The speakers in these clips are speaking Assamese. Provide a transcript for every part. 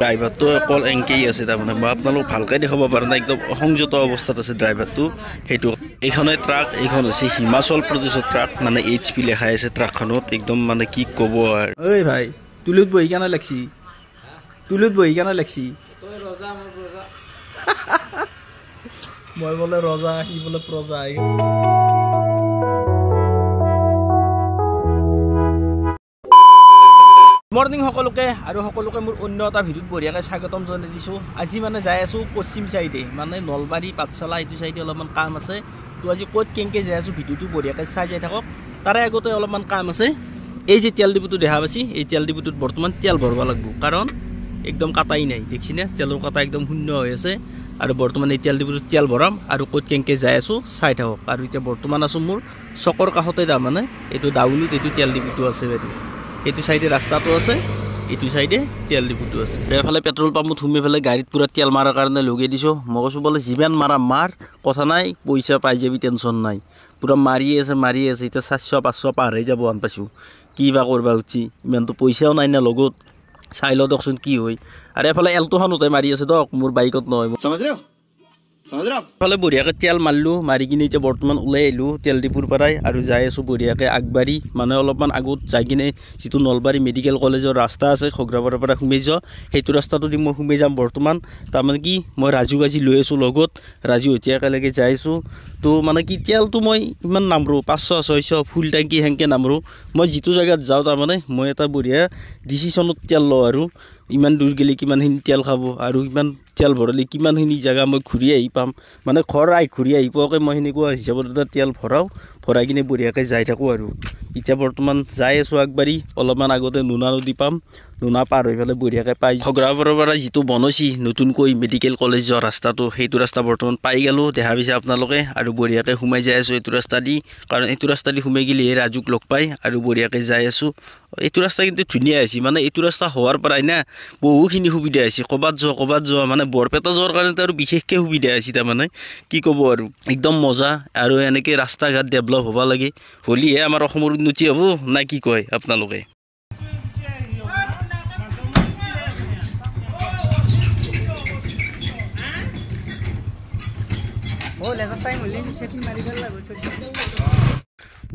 ড্ৰাইভাৰটো অকল এংকেই আছে তাৰমানে মই আপোনালোক ভালকৈ দেখুৱাব পাৰোঁ একদম অসংযত অৱস্থাত আছে ড্ৰাইভাৰটো সেইটো এইখনে ট্ৰাক এইখন হৈছে হিমাচল প্ৰদেশৰ ট্ৰাক মানে এইচ পি লেখাই আছে ট্ৰাকখনত একদম মানে কি ক'ব আৰু ঐ ভাই তুলুত বহি কেনে লাগিছি তুলুত বহি কেনে লাগিছি মই বোলে ৰজা সি বোলে প্ৰজা মৰ্ণিং সকলোকে আৰু সকলোকে মোৰ অন্য এটা ভিডিঅ'ত বঢ়িয়াকৈ স্বাগতম জনাই দিছোঁ আজি মানে যাই আছোঁ পশ্চিম চাইডে মানে নলবাৰী পাঠশালা এইটো চাইডে অলপমান কাম আছে তো আজি ক'ত কেনেকৈ যাই আছোঁ ভিডিঅ'টো বঢ়িয়াকৈ চাই যাই থাকক তাৰে আগতে অলপমান কাম আছে এই যে তেল ডিপুটো দেখা পাইছি এই তেল ডিপুটোত বৰ্তমান তেল ভৰিব লাগিব কাৰণ একদম কাটাই নাই দেখিছিনে তেলৰ কটা একদম শূন্য হৈ আছে আৰু বৰ্তমান এই তেল ডিপুটোত তেল ভৰাম আৰু ক'ত কেনেকৈ যাই আছোঁ চাই থাকক আৰু এতিয়া বৰ্তমান আছোঁ মোৰ চকৰ কাষতে তাৰমানে এইটো ডাউনিত এইটো তেল ডিপুটো আছে বাইদেউ এইটো চাইডে ৰাস্তাটো আছে এইটো চাইডে তেল ডিপুটো আছে এফালে পেট্ৰল পাম্পত সুমি ফেলে গাড়ীত পুৰা তেল মৰাৰ কাৰণে লগাই দিছোঁ মই কৈছোঁ বোলে যিমান মাৰা মাৰ কথা নাই পইচা পাই যাবি টেনশ্যন নাই পুৰা মাৰি আছে মাৰি আছে এতিয়া চাৰিশ পাঁচশ পাৰ হৈ যাব আন পাইছোঁ কি বা কৰিব উঠি ইমানটো পইচাও নাই না লগত চাই লওঁ দকচোন কি হয় আৰু এফালে এলটোখনতে মাৰি আছে দক মোৰ বাইকত নহয় ফালে বঢ়িয়াকৈ তেল মাৰিলোঁ মাৰি কিনে এতিয়া বৰ্তমান ওলাই আহিলোঁ তেল ডিপুৰ পৰাই আৰু যাই আছোঁ বঢ়িয়াকৈ আগবাঢ়ি মানে অলপমান আগত যাই কিনে যিটো নলবাৰী মেডিকেল কলেজৰ ৰাস্তা আছে খগ্ৰাপাৰাৰ পৰা সোমাই যোৱা সেইটো ৰাস্তাটো দি মই সোমাই যাম বৰ্তমান তাৰমানে কি মই ৰাজু আজি লৈ আছোঁ লগত ৰাজু একেলগে যাই আছোঁ তো মানে কি তেলটো মই ইমান নামৰোঁ পাঁচশ ছয়শ ফুল টেংকি সেনেকৈ নামৰোঁ মই যিটো জেগাত যাওঁ তাৰমানে মই এটা বঢ়িয়া ডিচিশ্যনত তেল লওঁ আৰু ইমান দূৰ গ'লে কিমানখিনি তেল খাব আৰু ইমান তেল ভৰালে কিমানখিনি জেগা মই ঘূৰি আহি পাম মানে ঘৰ আহি ঘূৰি আহি পোৱাকৈ মই সেনেকুৱা হিচাপত এটা তেল ভৰাওঁ ভৰাই কিনে বঢ়িয়াকৈ যাই থাকোঁ আৰু এতিয়া বৰ্তমান যাই আছোঁ আগবাঢ়ি অলপমান আগতে নুনা নদী পাম নুনা পাৰ হৈ পেলাই বঢ়িয়াকৈ পাই খগ্ৰাপুৰৰ পৰা যিটো বনাইছি নতুনকৈ মেডিকেল কলেজ যোৱা ৰাস্তাটো সেইটো ৰাস্তা বৰ্তমান পাই গ'লোঁ দেখা পাইছে আপোনালোকে আৰু বঢ়িয়াকৈ সোমাই যাই আছোঁ এইটো ৰাস্তা দি কাৰণ এইটো ৰাস্তা দি সোমাই গ'লেহে ৰাজুক লগ পাই আৰু বঢ়িয়াকৈ যাই আছোঁ এইটো ৰাস্তা কিন্তু ধুনীয়া হৈছে মানে এইটো ৰাস্তা হোৱাৰ পৰাই না বহুখিনি সুবিধা হৈছে ক'ৰবাত যোৱা ক'ৰবাত যোৱা মানে বৰপেটা যোৱাৰ কাৰণে আৰু বিশেষকৈ সুবিধা হৈছে তাৰমানে কি ক'ব আৰু একদম মজা আৰু এনেকৈ ৰাস্তা ঘাট ডেভেলপ হ'ব লাগে হ'লিহে আমাৰ অসমৰ নুচি হ'ব না কি কয় আপোনালোকে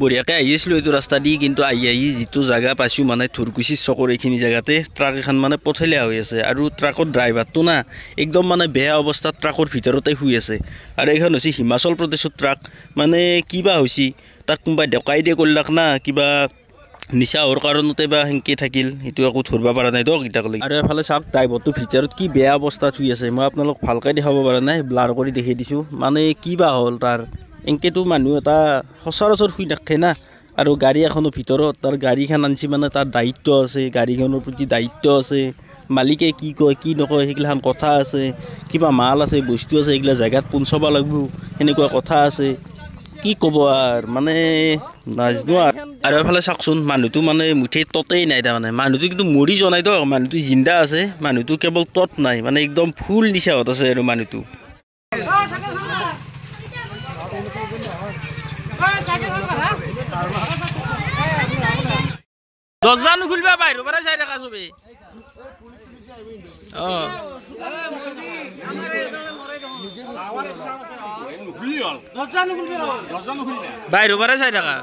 বঢ়িয়াকৈ আহিছিলোঁ এইটো ৰাস্তা দি কিন্তু আহি আহি যিটো জেগা পাইছোঁ মানে থুৰকুচি চকৰ এইখিনি জেগাতে ট্ৰাক এখন মানে পঠিয়লীয়া হৈ আছে আৰু ট্ৰাকৰ ড্ৰাইভাৰটো না একদম মানে বেয়া অৱস্থাত ট্ৰাকৰ ভিতৰতে শুই আছে আৰু এইখন হৈছে হিমাচল প্ৰদেশৰ ট্ৰাক মানে কিবা হৈছে তাক কোনোবাই ডেকাই দিয়ে কৰিলাক না কিবা নিচা হোৱাৰ কাৰণতে বা সেনেকৈ থাকিল সেইটো একো ধৰিব পৰা নাই দিয়ক এতিয়া ক'লে আৰু এফালে চাওক ড্ৰাইভৰটো ভিতৰত কি বেয়া অৱস্থাত শুই আছে মই আপোনালোক ভালকৈ দেখাব পৰা নাই ব্লাৰ কৰি দেখি দিছোঁ মানে কিবা হ'ল তাৰ এনেকৈতো মানুহ এটা সচৰাচৰ শুই নাথাকে না আৰু গাড়ী এখনৰ ভিতৰত তাৰ গাড়ীখন আনিছে মানে তাৰ দায়িত্ব আছে গাড়ীখনৰ প্ৰতি দায়িত্ব আছে মালিকে কি কয় কি নকয় সেইগিলাখান কথা আছে কিবা মাল আছে বস্তু আছে এইগিলা জেগাত পোঞ্চাব লাগিব সেনেকুৱা কথা আছে কি ক'ব আৰু মানে নাজানো আৰু আৰু এফালে চাওকচোন মানুহটো মানে মুঠেই ততেই নাই তাৰমানে মানুহটো কিন্তু মৰি জনাই দিয়ক মানুহটো জিন্দা আছে মানুহটো কেৱল তত নাই মানে একদম ফুল নিচাহত আছে আৰু মানুহটো দৰ্জা নুখুলিব বাহিৰৰ পৰা চাই থাকা চবেই বাহিৰৰ পৰা চাই থাকা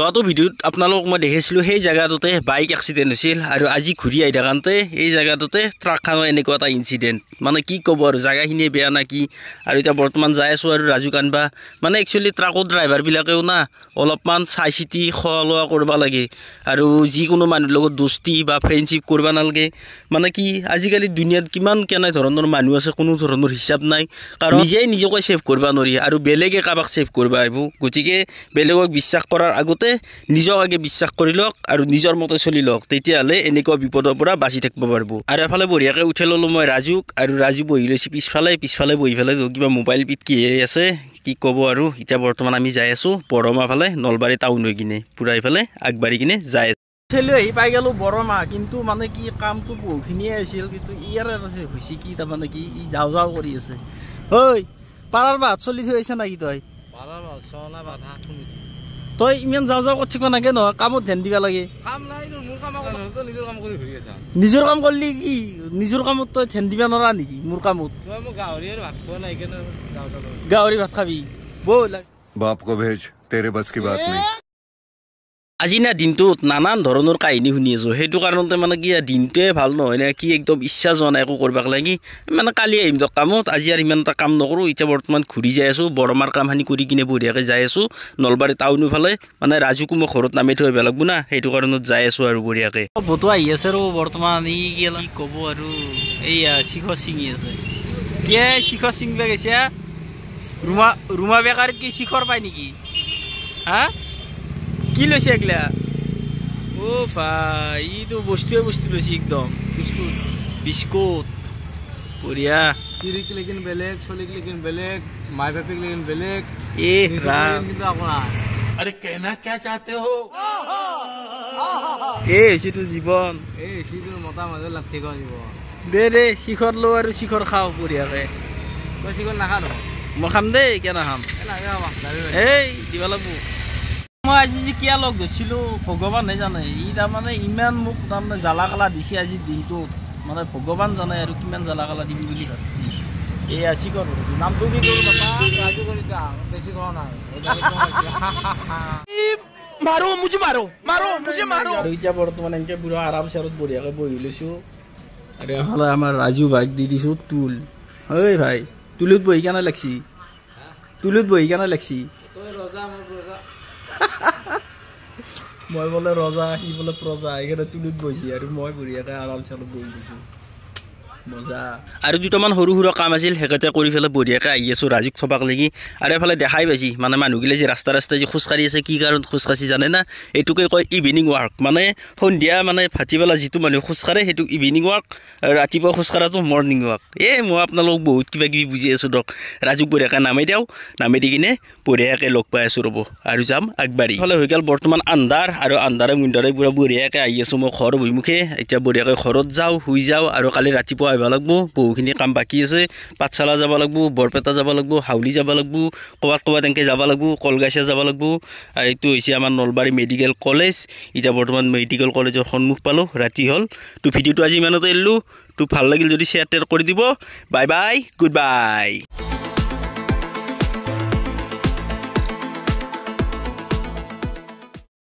যোৱাটো ভিডিঅ'ত আপোনালোকক মই দেখাইছিলোঁ সেই জেগাটোতে বাইক এক্সিডেণ্ট হৈছিল আৰু আজি ঘূৰি আহি থাকোঁতে সেই জেগাটোতে ট্ৰাকখনৰ এনেকুৱা এটা ইঞ্চিডেণ্ট মানে কি ক'ব আৰু জেগাখিনিয়ে বেয়া কি আৰু এতিয়া বৰ্তমান যাই আছোঁ আৰু ৰাজু কানবা মানে একচুৱেলি ট্ৰাকৰ ড্ৰাইভাৰবিলাকেও না অলপমান চাই চিতি খোৱা লোৱা কৰিব লাগে আৰু যিকোনো মানুহৰ লগত দোষী বা ফ্ৰেণ্ডশ্বিপ কৰিব নালাগে মানে কি আজিকালি দুনিয়াত কিমান কেনেধৰণৰ মানুহ আছে কোনো ধৰণৰ হিচাপ নাই কাৰণ নিজেই নিজকে ছেভ কৰিব নোৱাৰি আৰু বেলেগে কাৰোবাক ছেভ কৰিব আহিব গতিকে বেলেগক বিশ্বাস কৰাৰ আগতে নিজক আগে বিশ্বাস কৰি লওক আৰু নিজৰ মতে চলি লওক তেতিয়াহ'লে এনেকুৱা বিপদৰ পৰা বাচি থাকিব পাৰিব আৰু এফালে বঢ়িয়াকৈ উঠাই ল'লোঁ মই ৰাজুক আৰু ৰাজু বহি লৈছে পিছফালে পিছফালে বহি পেলাই কিবা মোবাইল পিট কি হৈ আছে কি ক'ব আৰু এতিয়া বৰ্তমান আমি যাই আছোঁ বৰমা ফালে নলবাৰী টাউন হৈ কিনে পূৰা এইফালে আগবাঢ়ি কিনে যাই আছোঁ উঠালি আহি পাই গেলোঁ বৰমা কিন্তু মানে কি কামটো বহুখিনিয়ে আছিল কিন্তু ইয়াৰ হৈছে কি তাৰমানে কি ই যাওঁ যাওঁ কৰি আছে হৈ পাৰাৰ ভাত চলি থৈ আহিছে নাই কি তই পাৰাৰ ভাত চোৱা নাই বাধা শুনিছোঁ তই ইমান যাওঁ যাও কৈ থাকিব নাগে নহয় কামত ধ্যান দিব লাগে নিজৰ কাম কৰিলি কি নিজৰ কামত তই ধ্যান দিব নৰা নেকি মোৰ কামত গাহৰি ভাত খাবি বৌ বাপ কভেজ তেৰে বাস কি বাত নাই আজি না দিনটোত নানান ধৰণৰ কাহিনী শুনি আছোঁ সেইটো কাৰণতে মানে কি দিনটোৱে ভাল নহয় না কি একদম ইচ্ছা যোৱা নাই একো কৰিব লাগি মানে কালি আহিম দিয়ক কামত আজি আৰু ইমান এটা কাম নকৰোঁ এতিয়া বৰ্তমান ঘূৰি যাই আছোঁ বৰমাৰ কামখিনি কৰি কিনে বঢ়িয়াকৈ যাই আছোঁ নলবাৰী টাউনো ফালে মানে ৰাজুকো মই ঘৰত নামি থৈ আহিব লাগিব না সেইটো কাৰণত যাই আছোঁ আৰু বঢ়িয়াকৈ বতো আহি আছে আৰু বৰ্তমান ই কি ক'ব আৰু এইয়া শিখৰ চিঙি আছে কিয় শিখৰ চিঙিব গৈছে ৰুমা ৰুমা বেকাৰীত কি শিখৰ পায় নেকি হা কি লৈছে এগলা অ ভাই ইটো বস্তুৱে বস্তু লৈছে একদম বিস্কুট বিস্কুট বঢ়িয়া বেলেগ চলিক লেগিন বেলেগ মাই বাপিক মতা মাঝে লাগতে গ জীব খাও পুরি আরে কই শিখর না খানো মখাম খাম এই দিবা মই আজি যে কিয় লগ ধৰিছিলোঁ ভগৱানহে জানে ই তাৰমানে ইমান মোক তাৰমানে জ্বালা কালা দিছে আজি দিনটোত মানে ভগৱান জানে আৰু কিমান জ্বালা কালা দিবি বুলি ভাবিছে এই আছি কৰো নামটো এতিয়া বৰ্তমান এনেকে বুঢ়া আৰাম চাৰত বঢ়িয়াকৈ বহি লৈছোঁ আৰু এফালে আমাৰ ৰাজু ভাইক দি দিছোঁ তুল হয় ভাই তুলিত বহি কেনে লাগিছে তুলিত বহি কেনে লাগিছে মই বোলে ৰজা সি বোলে প্ৰজা এইকেইটা তুলিত বহিছে আৰু মই বুঢ়ীয়াকে আৰামচে অলপ বহি দিছোঁ আৰু দুটামান সৰু সুৰা কাম আছিল সেইকেইটা কৰি পেলাই বঢ়িয়াকৈ আহি আছোঁ ৰাজীক থবাক লাগি আৰু এফালে দেখাই পাইছি মানে মানুহগিলা যে ৰাস্তা ৰাস্তাই যে খোজকাঢ়ি আছে কি কাৰণত খোজকাঢ়ি জানে না এইটোকে কয় ইভিনিং ৱাক মানে সন্ধিয়া মানে পেলাই যিটো মানুহে খোজকাঢ়ে সেইটো ইভিনিং ৱাক আৰু ৰাতিপুৱা খোজকঢ়াটো মৰ্ণিং ৱাক এই মই আপোনালোকক বহুত কিবা কিবি বুজি আছোঁ ধৰক ৰাজুক বঢ়িয়াকৈ নামি দিওঁ নামি দি কিনে বঢ়িয়াকে লগ পাই আছোঁ ৰ'ব আৰু যাম আগবাঢ়ি এইফালে হৈ গ'ল বৰ্তমান আন্ধাৰ আৰু আন্ধাৰে মুন্ধাৰে পূৰা বঢ়িয়াকৈ আহি আছোঁ মই ঘৰ অভিমুখে এতিয়া বঢ়িয়াকৈ ঘৰত যাওঁ শুই যাওঁ আৰু কালি ৰাতিপুৱা আহিব লাগবো বহুখিনি কাম বাকী আছে পাঠশালা যাব লাগবো বৰপেটা যাব লাগবো হাউলি যাব লাগবো ক'বাত ক'বাত এনেকৈ যাব লাগবো কলগাছিয়া যাব লাগবো আৰু এইটো হৈছে আমাৰ নলবাৰী মেডিকেল কলেজ এতিয়া বৰ্তমান মেডিকেল কলেজৰ সন্মুখ পালোঁ ৰাতি হ'ল তো ভিডিঅ'টো আজি ইমানতে এৰিলোঁ তো ভাল লাগিল যদি শ্বেয়াৰ টেয়াৰ কৰি দিব বাই বাই গুড বাই